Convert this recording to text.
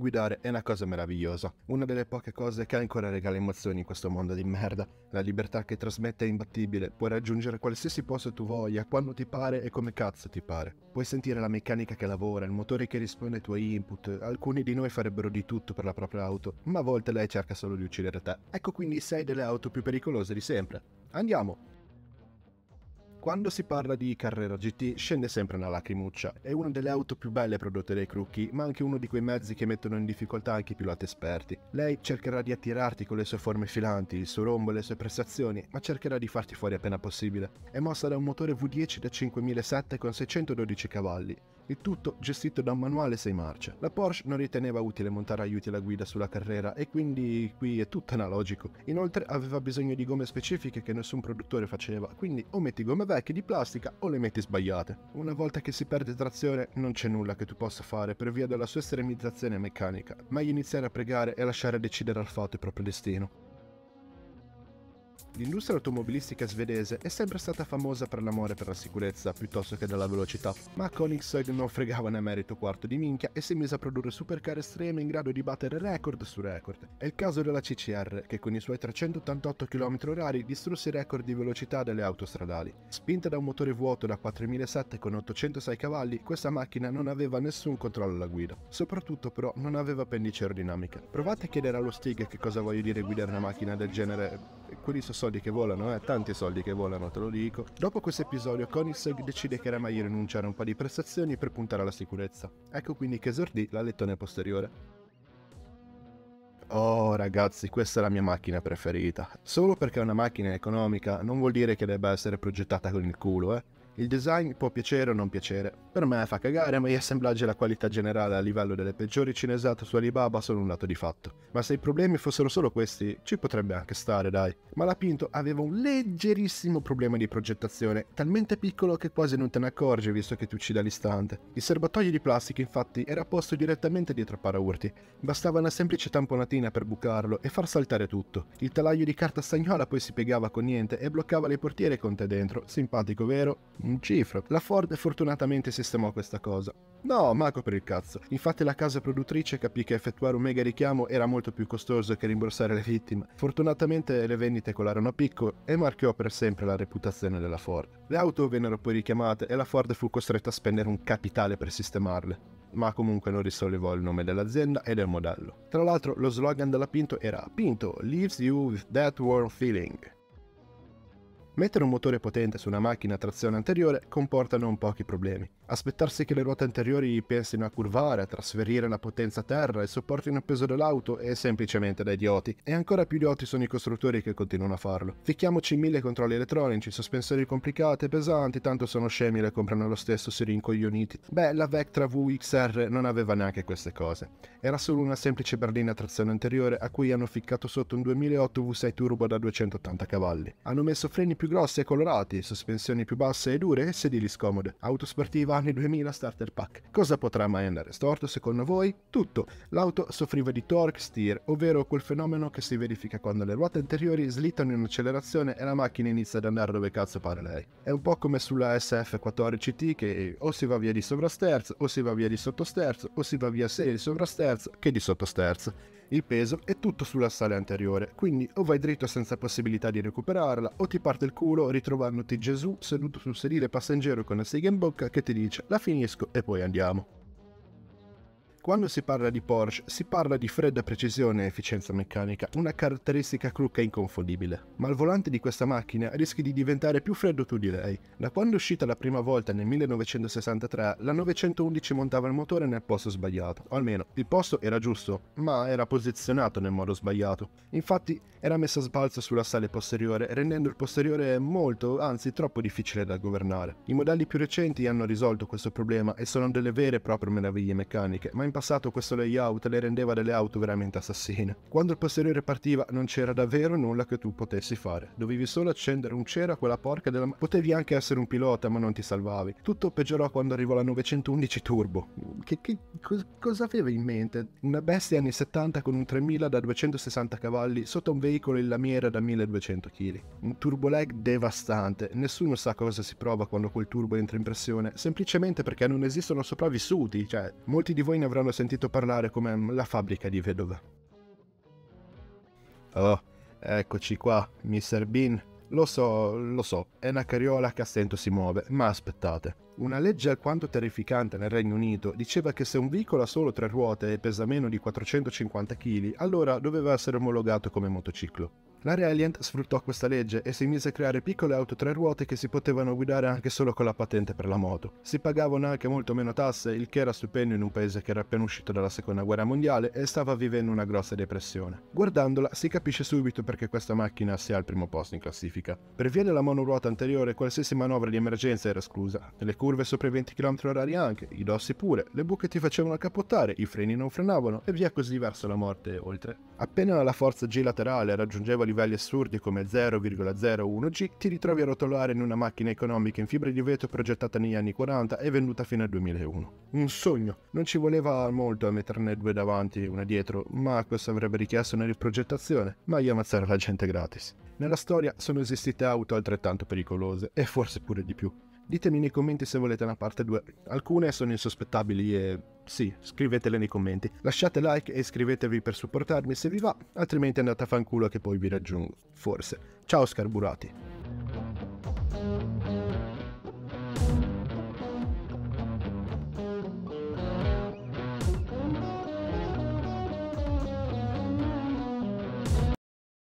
guidare è una cosa meravigliosa, una delle poche cose che ancora regala emozioni in questo mondo di merda. La libertà che trasmette è imbattibile, puoi raggiungere qualsiasi posto tu voglia, quando ti pare e come cazzo ti pare. Puoi sentire la meccanica che lavora, il motore che risponde ai tuoi input, alcuni di noi farebbero di tutto per la propria auto, ma a volte lei cerca solo di uccidere te. Ecco quindi sei delle auto più pericolose di sempre. Andiamo! Quando si parla di Carrera GT scende sempre una lacrimuccia. È una delle auto più belle prodotte dai Crookie, ma anche uno di quei mezzi che mettono in difficoltà anche i piloti esperti. Lei cercherà di attirarti con le sue forme filanti, il suo rombo e le sue prestazioni, ma cercherà di farti fuori appena possibile. È mossa da un motore V10 da 5007 con 612 cavalli, il tutto gestito da un manuale 6 marce. La Porsche non riteneva utile montare aiuti alla guida sulla carrera e quindi qui è tutto analogico. Inoltre aveva bisogno di gomme specifiche che nessun produttore faceva, quindi o metti gomme vecchie di plastica o le metti sbagliate. Una volta che si perde trazione non c'è nulla che tu possa fare per via della sua estremizzazione meccanica, meglio iniziare a pregare e lasciare decidere al fatto il proprio destino. L'industria automobilistica svedese è sempre stata famosa per l'amore per la sicurezza piuttosto che della velocità, ma Koenigsegg non fregava né merito quarto di minchia e si mise a produrre supercar estreme in grado di battere record su record. È il caso della CCR, che con i suoi 388 km/h distrusse i record di velocità delle autostradali. Spinta da un motore vuoto da 4007 con 806 cavalli, questa macchina non aveva nessun controllo alla guida. Soprattutto però non aveva pendice aerodinamica. Provate a chiedere allo Stig che cosa voglio dire guidare una macchina del genere, quelli sono soldi che volano, eh, tanti soldi che volano, te lo dico. Dopo questo episodio, Koenigsegg decide che era meglio rinunciare a un po' di prestazioni per puntare alla sicurezza. Ecco quindi che esordì la lettone posteriore. Oh ragazzi, questa è la mia macchina preferita. Solo perché è una macchina economica non vuol dire che debba essere progettata con il culo, eh. Il design può piacere o non piacere. Per me fa cagare, ma gli assemblaggi e la qualità generale a livello delle peggiori cinesate su Alibaba sono un dato di fatto. Ma se i problemi fossero solo questi, ci potrebbe anche stare, dai. Ma la Pinto aveva un leggerissimo problema di progettazione, talmente piccolo che quasi non te ne accorgi visto che ti uccide all'istante. Il serbatoio di plastica, infatti, era posto direttamente dietro a paraurti. Bastava una semplice tamponatina per bucarlo e far saltare tutto. Il telaio di carta stagnola poi si piegava con niente e bloccava le portiere con te dentro. Simpatico, vero? un Cifra. La Ford fortunatamente sistemò questa cosa. No, manco per il cazzo. Infatti la casa produttrice capì che effettuare un mega richiamo era molto più costoso che rimborsare le vittime. Fortunatamente le vendite colarono a picco e marchiò per sempre la reputazione della Ford. Le auto vennero poi richiamate e la Ford fu costretta a spendere un capitale per sistemarle ma comunque non risollevò il nome dell'azienda e del modello. Tra l'altro lo slogan della Pinto era Pinto leaves you with that warm feeling, Mettere un motore potente su una macchina a trazione anteriore comporta non pochi problemi. Aspettarsi che le ruote anteriori pensino a curvare, a trasferire la potenza a terra e sopportino il peso dell'auto è semplicemente da idioti, e ancora più idioti sono i costruttori che continuano a farlo. Ficchiamoci mille controlli elettronici, sospensori complicate, pesanti, tanto sono scemi e le comprano lo stesso, si rincoglioniti. Beh, la Vectra VXR non aveva neanche queste cose. Era solo una semplice berlina a trazione anteriore a cui hanno ficcato sotto un 2008 V6 Turbo da 280 cavalli. Hanno messo freni più grossi e colorati, sospensioni più basse e dure e sedili scomode. Auto sportiva anni 2000 starter pack. Cosa potrà mai andare storto secondo voi? Tutto. L'auto soffriva di torque steer, ovvero quel fenomeno che si verifica quando le ruote anteriori slittano in accelerazione e la macchina inizia ad andare dove cazzo pare lei. È un po' come sulla SF14T che o si va via di sovrasterzo, o si va via di sottosterzo, o si va via sia di sovrasterzo che di sottosterzo. Il peso è tutto sull'assale anteriore, quindi o vai dritto senza possibilità di recuperarla, o ti parte il culo ritrovandoti Gesù seduto sul sedile passeggero con la sega in bocca che ti dice la finisco e poi andiamo. Quando si parla di Porsche si parla di fredda precisione e efficienza meccanica, una caratteristica cricca inconfondibile. Ma al volante di questa macchina rischi di diventare più freddo tu di lei. Da quando è uscita la prima volta nel 1963, la 911 montava il motore nel posto sbagliato, o almeno il posto era giusto, ma era posizionato nel modo sbagliato. Infatti era messa a sbalzo sulla sale posteriore, rendendo il posteriore molto, anzi troppo difficile da governare. I modelli più recenti hanno risolto questo problema e sono delle vere e proprie meraviglie meccaniche, ma in passato passato questo layout le rendeva delle auto veramente assassine. Quando il posteriore partiva non c'era davvero nulla che tu potessi fare, dovevi solo accendere un cera a quella porca della... Potevi anche essere un pilota ma non ti salvavi. Tutto peggiorò quando arrivò la 911 Turbo. Che, che co- cosa aveva in mente? Una bestia anni 70 con un 3000 da 260 cavalli sotto un veicolo in lamiera da 1200 kg. Un turbo lag devastante, nessuno sa cosa si prova quando quel turbo entra in pressione, semplicemente perché non esistono sopravvissuti, cioè molti di voi ne avranno avranno sentito parlare come la fabbrica di vedova. Oh, eccoci qua, Mr. Bean. Lo so, lo so, è una carriola che a stento si muove, ma aspettate. Una legge alquanto terrificante nel Regno Unito diceva che se un veicolo ha solo tre ruote e pesa meno di 450 kg, allora doveva essere omologato come motociclo. La Reliant sfruttò questa legge e si mise a creare piccole auto tre ruote che si potevano guidare anche solo con la patente per la moto. Si pagavano anche molto meno tasse, il che era stupendo in un paese che era appena uscito dalla seconda guerra mondiale e stava vivendo una grossa depressione. Guardandola si capisce subito perché questa macchina sia al primo posto in classifica. Per via della monoruota anteriore qualsiasi manovra di emergenza era esclusa, le curve sopra i 20 km/h anche, i dossi pure, le buche ti facevano capottare, i freni non frenavano e via così verso la morte e oltre. Appena la forza G laterale raggiungeva livelli assurdi come 0,01G, ti ritrovi a rotolare in una macchina economica in fibra di vetro progettata negli anni 40 e venduta fino al 2001. Un sogno! Non ci voleva molto a metterne due davanti e una dietro, ma questo avrebbe richiesto una riprogettazione, ma io ammazzare la gente gratis. Nella storia sono esistite auto altrettanto pericolose, e forse pure di più. Ditemi nei commenti se volete una parte 2. Alcune sono insospettabili e sì, scrivetele nei commenti. Lasciate like e iscrivetevi per supportarmi se vi va, altrimenti andate a fanculo che poi vi raggiungo. Forse. Ciao scarburati.